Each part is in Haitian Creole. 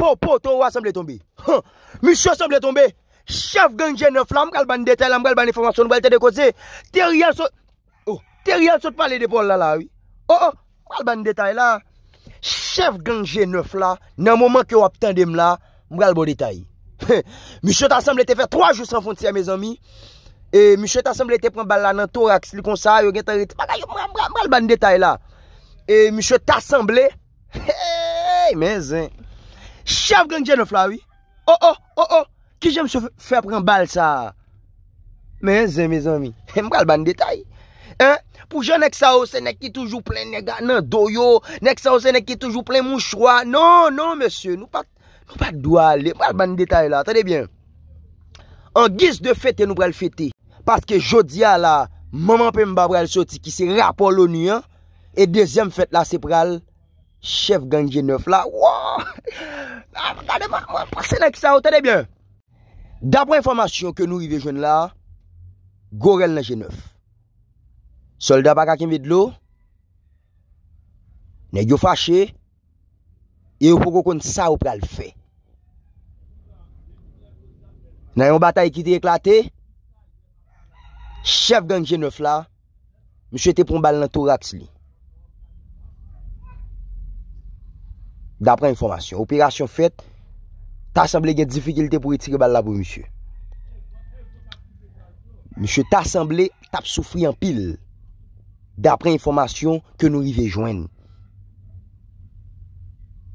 Po, po, to ou asemble tombe. Ha! Misho asemble tombe. Chef gang G9 la, mga al ban detay la, mga al ban informasyon, mga al te dekose. Teriyan sot... Oh! Teriyan sot pale depol la la, oui. Oh! Mga oh, al ban detay la. Chef gang G9 la, nan mouman ki ou ap tendem la, mga al ban detay. He! Misho tasemble te fe 3 jou s'enfonsi a me zomi. E, misho tasemble te pren bal la nan toura, kis li konsa, yo gen tarit. Mga al ban detay la. E, misho tasemble. Hey! Men zin. Hey! Chav gang jen of lawi Oh oh oh oh Ki jem se fè pren bal sa Men zè me zami M pral ban detay Pou jen oh, nek sa ose nek ki toujou plen nega nan doyo Nek sa ose oh, nek ki toujou plen mouchoua Non non mesye M pral ban detay la Tade bien An gis de fete nou pral fete Paske jodia la Maman pe m ba pral soti ki se rapol o nu E dezyem fete la se pral Chef gang G9 la, wouw, ah, gade mwen pase nèk sa ou tèdèbyen. Dapre informasyon ke nou i vejoun la, gorel nan G9. Soldat bak akim vide lò, nèk yo fache, e ou pou koukoun sa ou pral fè. Nèyon batay ki te eklate, chef gang G9 la, mwen chwete pou mbal nan touraks li. D'apre informasyon. Operasyon fet, ta asemble gen difikilite pou etike bal la pou msye. Msye, ta asemble, tap soufri an pil. D'apre informasyon, ke nou li vejwen.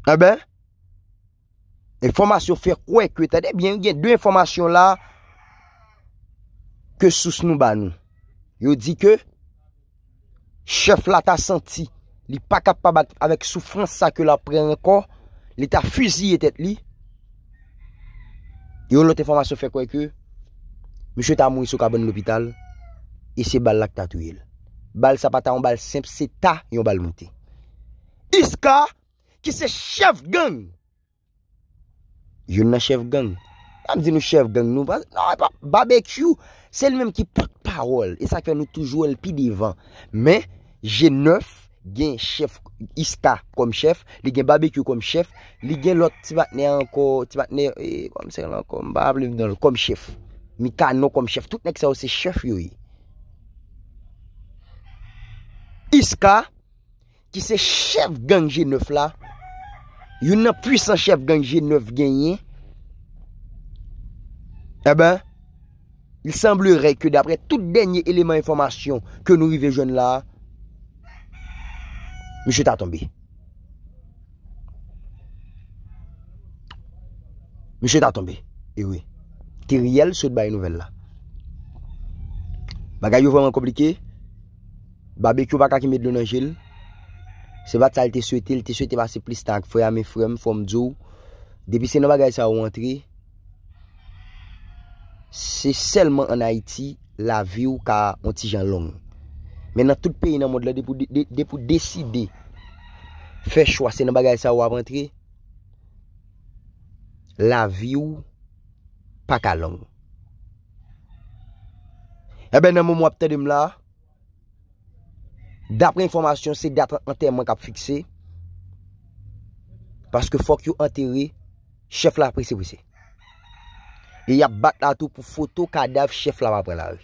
A eh be, informasyon fe kwe kwe, ta debyen gen dwe informasyon la, ke sous nou ban. Yo di ke, chef la ta senti, Li pa kap pa bat avek soufran sa ke la prenen kon. Li ta fuzi etet li. Yon lote informasyon fek wèk yo. Mwisho ta moun iso ka bon l'opital. E se bal lak ta tuyel. Bal sapata an bal simp se ta yon bal mouti. Is ka ki se chev gang. Yon nan chev gang. An di nou chev gang nou. Nan wè pa barbecue. Se l mèm ki pot parol. E sa kè nou toujou el pi divan. Men jè neuf. gen chef, iska kom chef, li gen barbecue kom chef, li gen lot tibatnen anko, tibatnen, e, kom chef, mi kano kom chef, tout nek sa ou se chef yoy. Iska, ki se chef gang G9 la, yon nan pwisan chef gang G9 genye, e ben, il semblerey ke dapre tout denye eleman informasyon ke nou yive joun la, Mè chè ta tombe. Mè chè ta tombe. E wè. Ti riel sòt ba yon nouvel la. Bagay yo vèman komplike. Babekyo baka ki mèd lè nan jèl. Se bat sal te sòt il, te sòt il va se plistak. Fè ya mè frem, fè m djou. Depi se nan bagay sa wantre. Se selman an Haiti, la viw ka an ti jan long. Men nan tout peyi nan mod la, de pou deside, fe chwa se nan bagay sa wap rentre, la vi ou, pakalong. E eh ben nan moun wap te dim la, dapre informasyon se datre anterman kap fikse, paske fok yo anteri, chef la apre se pwese. E yap bat la tou pou foto, kadaf chef la wap pre la vi.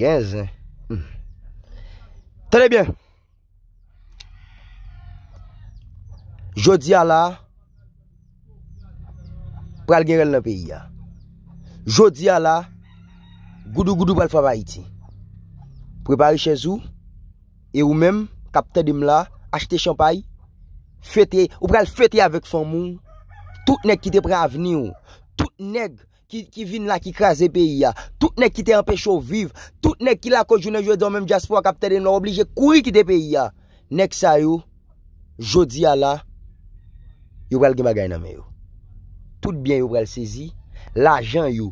Gèzè Trè bè Jodi a la Pral gèrel nè peyi ya Jodi a la Goudou goudou pral fabay ti Prepari chèzou E ou mèm kapte dim la Achete champay Fete ou pral fete avèk son moun Tout nèk ki te prè aveni ou Tout nèk Ki vin la, ki kras e peyi ya. Tout nek ki te anpecho viv. Tout nek ki la kojou, nek jou edon, menm jaspo akap tede, nou oblije koui ki te peyi ya. Nek sa yo, jodi ya la, yo pral gen bagay nanmen yo. Tout bien yo pral sezi. La jan yo,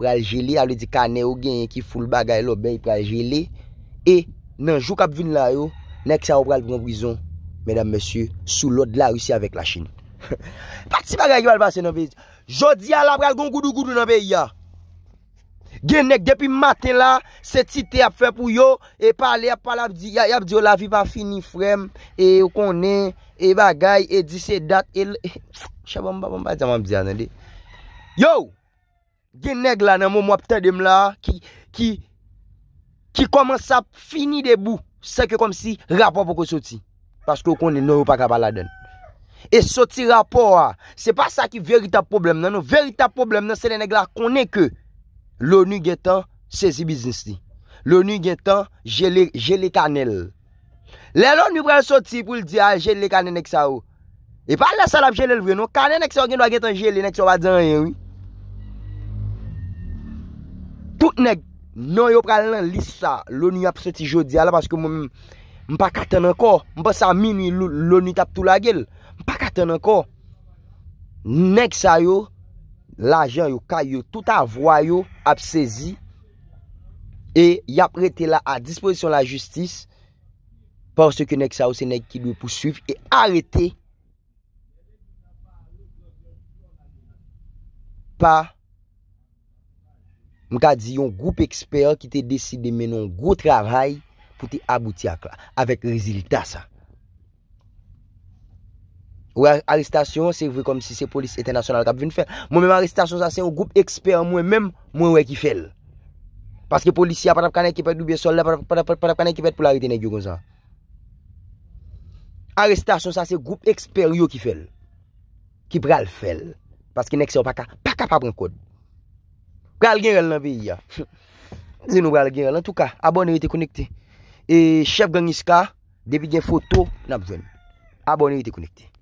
pral jeli, alwe di kane yo gen, ki ful bagay lo ben, pral jeli. E, nanjou kap vin la yo, nek sa yo pral vron brison, menam monsye, sou lod la russi avek la chini. Pakti bagay yo al basen anpeyo. Jodi a la pral gong goudou goudou nan pe ya Genek depi maten la Se ti te ap fe pou yo E pale ap pale ap di Ya ap di yo la vi pa fini frem E yo konen E bagay E di se dat Yo Genek la nan mou mwap te dem la Ki Ki koman sa fini debou Sek yo kom si rapopo ko soti Paske yo konen nou yo pa ka pala den E soti rapor Se pa sa ki veritap problem nan Veritap problem nan se nenek la konen ke Louni gen tan sezi biznis di Louni gen tan Jele kanel Le louni pren soti pou l di Jele kanel nek sa ou E pa la salap jele vre nou Kanel nek sa ou gen do a gen tan jele nek sa wadan Tout nek Non yo pren louni sa Louni ap soti jodi ala Mpa katan ankor Mpa sa mi louni tap tou la gel Mpa katen ankon, nek sa yo, la jan yo, ka yo, touta vwa yo, ap sezi, e yap rete la, a dispozisyon la justis, por se ke nek sa yo, se nek ki dwe pou suif, e arete, pa, mka di yon group expert, ki te deside menon, gwo travay, pou te abuti akla, avek rezilita sa. Ou aristasyon se vwe kom si se polis etenasyonal tap vwen fèl. Mwen mwen aristasyon sa se ou goup eksper mwen mwen mwen mwen ki fèl. Paske polisy apatap kan ekipet doubyè sol apatap kan ekipet pou larete nè gyo kon sa. Aristasyon sa se goup eksper yow ki fèl. Ki pral fèl. Paske nek se ou paka, paka papren kod. Pral genrel nan pi ya. Zeno pral genrel nan touka. Abonnerite konikte. E chef gangis ka, depi gen foto, nap vwen. Abonnerite konikte.